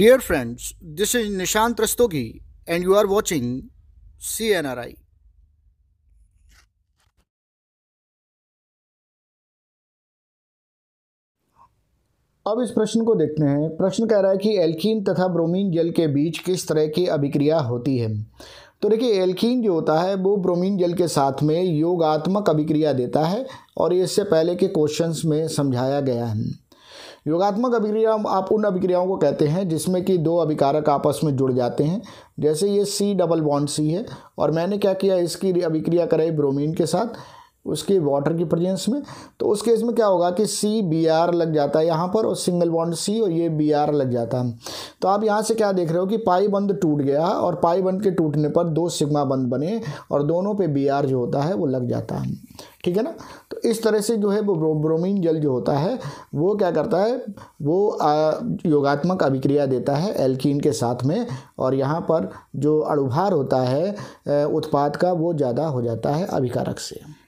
dear is Nishant Rastogi and you are watching C N R I अब इस प्रश्न को देखते हैं प्रश्न कह रहा है कि एल्कीन तथा ब्रोमीन जल के बीच किस तरह की अभिक्रिया होती है तो देखिए एल्कीन जो होता है वो ब्रोमीन जल के साथ में योगात्मक अभिक्रिया देता है और ये इससे पहले के क्वेश्चंस में समझाया गया है योगात्मक अभिक्रिया आप उन अभिक्रियाओं को कहते हैं जिसमें कि दो अभिकारक आपस में जुड़ जाते हैं जैसे ये सी डबल बॉन्ड सी है और मैंने क्या किया इसकी अभिक्रिया कराई ब्रोमीन के साथ उसके वाटर की प्रेजेंस में तो उस केस में क्या होगा कि सी बी आर लग जाता है यहाँ पर और सिंगल बॉन्ड सी और ये बी आर लग जाता है तो आप यहाँ से क्या देख रहे हो कि पाई बंद टूट गया और पाई बंद के टूटने पर दो सिग्मा बंद बने और दोनों पे बी आर जो होता है वो लग जाता है ठीक है ना तो इस तरह से जो है वो ब्रोमीन जल जो होता है वो क्या करता है वो योगात्मक अभिक्रिया देता है एल्कीन के साथ में और यहाँ पर जो अड़ुभार होता है उत्पाद का वो ज़्यादा हो जाता है अभिकारक से